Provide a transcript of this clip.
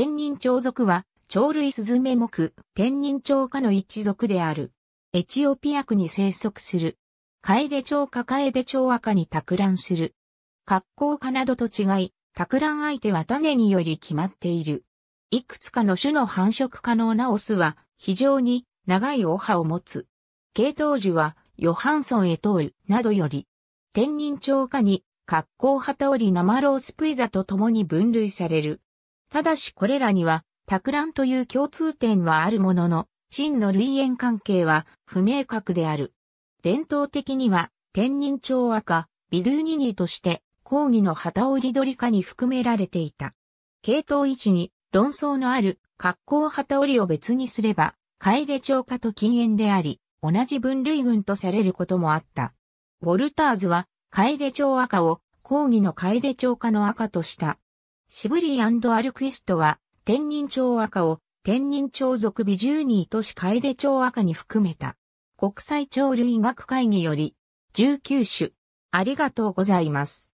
天人鳥族は、鳥類スズメ目、天人鳥科の一族である。エチオピア区に生息する。カエデ鳥かカエデ鳥赤に托卵する。格好科などと違い、托卵相手は種により決まっている。いくつかの種の繁殖可能なオスは、非常に長いお歯を持つ。系統樹は、ヨハンソンエトールなどより、天人鳥科に、格好派通り生ロースプイザと共に分類される。ただしこれらには、托卵という共通点はあるものの、真の類縁関係は不明確である。伝統的には、天人鳥赤、ビドゥーニニとして、講義の旗織り化に含められていた。系統位置に論争のある格好旗織を別にすれば、楓長化と禁煙であり、同じ分類群とされることもあった。ウォルターズは、楓長赤を講義の楓長化の赤とした。シブリーアルクイストは、天人町赤を、天人町属ビジューニー都市デ町赤に含めた。国際鳥類学会議より、19種。ありがとうございます。